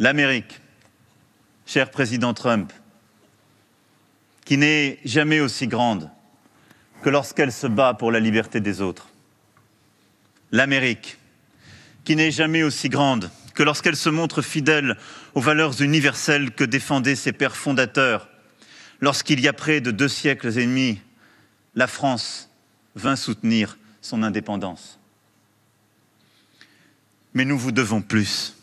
L'Amérique, cher président Trump, qui n'est jamais aussi grande que lorsqu'elle se bat pour la liberté des autres. L'Amérique, qui n'est jamais aussi grande que lorsqu'elle se montre fidèle aux valeurs universelles que défendaient ses pères fondateurs, lorsqu'il y a près de deux siècles et demi, la France vint soutenir son indépendance. Mais nous vous devons plus.